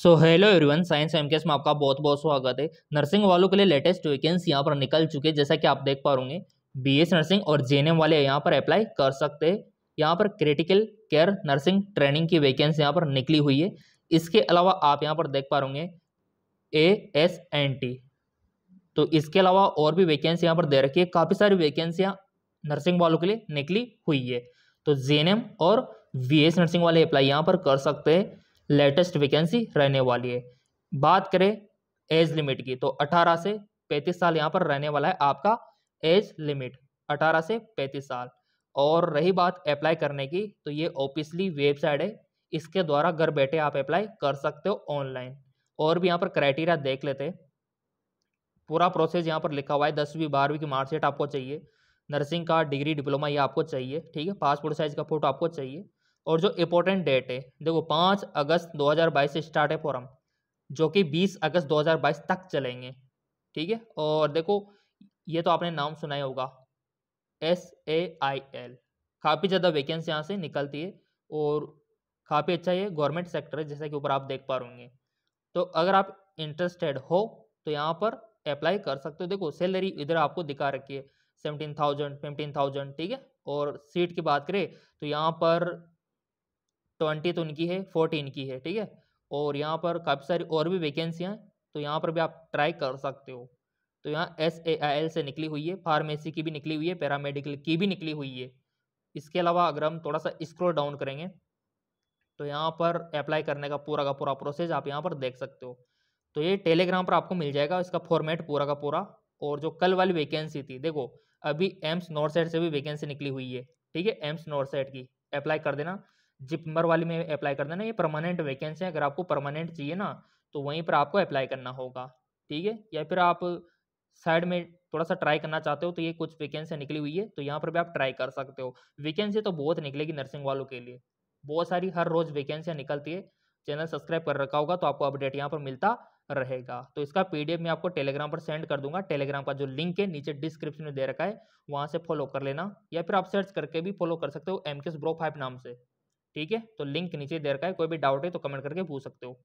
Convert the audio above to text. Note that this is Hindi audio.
सो हेलो एवरीवन साइंस एम में आपका बहुत बहुत स्वागत है नर्सिंग वालों के लिए लेटेस्ट वैकेंसी यहाँ पर निकल चुके हैं जैसा कि आप देख पा होंगे बीएस नर्सिंग और जे वाले यहाँ पर अप्लाई कर सकते हैं यहाँ पर क्रिटिकल केयर नर्सिंग ट्रेनिंग की वैकेंसी यहाँ पर निकली हुई है इसके अलावा आप यहाँ पर देख पा होंगे ए एस एन टी तो इसके अलावा और भी वैकेंसी यहाँ पर दे रखी है काफ़ी सारी वैकेंसियाँ नर्सिंग वालों के लिए निकली हुई है तो जे और वी नर्सिंग वाले अप्लाई यहाँ पर कर सकते हैं लेटेस्ट वैकेंसी रहने वाली है बात करें एज लिमिट की तो 18 से 35 साल यहाँ पर रहने वाला है आपका एज लिमिट 18 से 35 साल और रही बात अप्लाई करने की तो ये ऑफिसली वेबसाइट है इसके द्वारा घर बैठे आप अप्लाई कर सकते हो ऑनलाइन और भी यहाँ पर क्राइटेरिया देख लेते हैं पूरा प्रोसेस यहाँ पर लिखा हुआ है दसवीं बारहवीं की मार्कशीट आपको चाहिए नर्सिंग का डिग्री डिप्लोमा ये आपको चाहिए ठीक है पासपोर्ट साइज़ का फोटो आपको चाहिए और जो इम्पोर्टेंट डेट है देखो पाँच अगस्त 2022 से स्टार्ट है फॉरम जो कि 20 अगस्त 2022 तक चलेंगे ठीक है और देखो ये तो आपने नाम सुना ही होगा एस ए आई एल काफ़ी ज़्यादा वैकेंसी यहाँ से निकलती है और काफ़ी अच्छा ये गवर्नमेंट सेक्टर है जैसा कि ऊपर आप देख पा होंगे तो अगर आप इंटरेस्टेड हो तो यहाँ पर अप्लाई कर सकते हो देखो सैलरी इधर आपको दिखा रखी है सेवनटीन थाउजेंड फिफ्टीन थाउजेंड ठीक है और सीट की बात करें तो यहाँ पर ट्वेंटी तो उनकी है फोर्टीन की है ठीक है और यहाँ पर काफ़ी सारी और भी वैकेंसियाँ तो यहाँ पर भी आप ट्राई कर सकते हो तो यहाँ एस ए आई एल से निकली हुई है फार्मेसी की भी निकली हुई है पैरामेडिकल की भी निकली हुई है इसके अलावा अगर हम थोड़ा सा स्क्रोल डाउन करेंगे तो यहाँ पर अप्लाई करने का पूरा का पूरा प्रोसेस आप यहाँ पर देख सकते हो तो ये टेलीग्राम पर आपको मिल जाएगा इसका फॉर्मेट पूरा का पूरा और जो कल वाली वैकेंसी थी देखो अभी एम्स नॉर्थ साइड से भी वैकेंसी निकली हुई है ठीक है एम्स नॉर्थ साइड की अप्लाई कर देना जिप नंबर वाले में अप्लाई कर देना ये परमानेंट वैकेंसी है अगर आपको परमानेंट चाहिए ना तो वहीं पर आपको अप्लाई करना होगा ठीक है या फिर आप साइड में थोड़ा सा ट्राई करना चाहते हो तो ये कुछ वैकेंसी निकली हुई है तो यहाँ पर भी आप ट्राई कर सकते हो वैकेंसी तो बहुत निकलेगी नर्सिंग वालों के लिए बहुत सारी हर रोज़ वैकेंसियाँ निकलती है चैनल सब्सक्राइब कर रखा होगा तो आपको अपडेट यहाँ पर मिलता रहेगा तो इसका पीडीएफ मैं आपको टेलीग्राम पर सेंड कर दूंगा टेलीग्राम का जो लिंक है नीचे डिस्क्रिप्शन में दे रखा है वहाँ से फॉलो कर लेना या फिर आप सर्च करके भी फॉलो कर सकते हो एम के ब्रो फाइव नाम से ठीक है तो लिंक नीचे दे रखा है कोई भी डाउट है तो कमेंट करके पूछ सकते हो